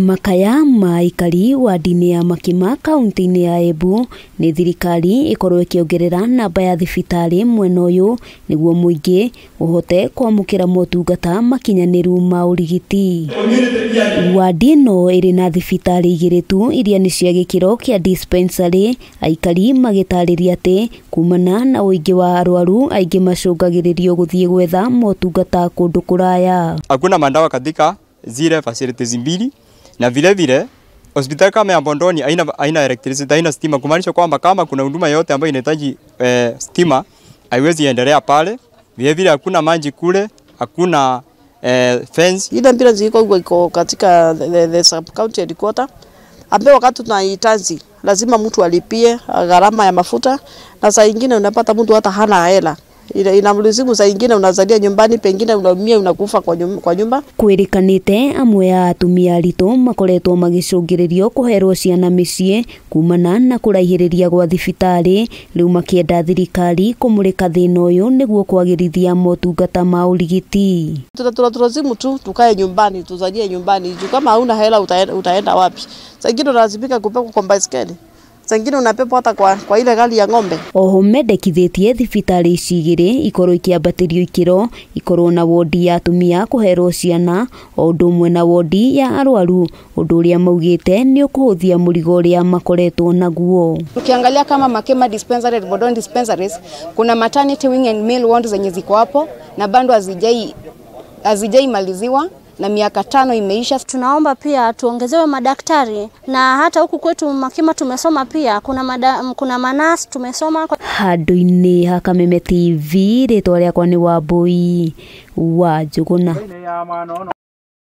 makaya ma ikari wa ndini ya makima kaunti-inĩ ya embu ni thirikari ĩkorwo ĩkĩongerera namba ya thibitarĩ mwena ũyũ nĩguo mũingĩ ũhote kwamũkĩra motungata makinyanĩru ma ũrigiti wadi ĩno ĩrĩ na thibitarĩ igĩrĩ tu iria nĩ cia gĩkĩro kĩa dispensary aikari magĩtarĩria atĩ kumana na ũingĩ wa arwaru aingĩ macũngagĩrĩrio gũthiĩ gwetha motungata kũndũ kũraya hakuna mandawa kathika zile facilities mbili, na vile vile hospitali kama ya Bondoni haina haina electricity, haina stima, kumaanisha kwamba kama kuna huduma yote ambayo inahitaji eh, stima haiwezi endelea pale. Vile vile hakuna maji kule, hakuna eh, fence. Ile mpira ziko hivyo iko katika the, the sub county headquarter ambapo wakati tunahitaji lazima mtu alipie gharama ya mafuta, na saa nyingine unapata mtu hata hana hela ina mlizimu saa ingine unazalia nyumbani pengine unaumia unakufa kwa nyumba, kwa nyumba. kwirikanite amwe ya atumia aritu makoretwo magicungiririo kuherwo ciana micii kumana na kuraihiriria gwa thibitari riu makienda thirikari kumurika thina uyu niguo kwagirithia motungata ma urigiti tuna tulazimu tu tukae nyumbani tuzalie nyumbani juu kama hauna hela utaenda, utaenda wapi saa ingine unalazimika kupekwa kwa baiskeli sengine unapepo hata kwa, kwa ile gari ya ng'ombe. Oho mendekithĩtie thibitarĩ ici igĩrĩ ikorwo ikĩambatĩrio ikiro ikorwo na wodi ya atumia kũherwo ciana o ũndũ ũmwe na wondi ya arwaru, ũndũ ũrĩa maugĩte nĩ ũkũhũthia mũrigo ũrĩa makoretwo naguo. Tukiangalia kama Makema dispensary, bodon dispensaries, kuna maternity wing and male ward zenye ziko hapo na bado hazijai maliziwa na miaka tano imeisha. Tunaomba pia tuongezewe madaktari na hata huku kwetu Makima tumesoma pia kuna, mada, kuna manas tumesoma. Handå-inä hakameme tv rä twa rä akwa nä wambui wa njå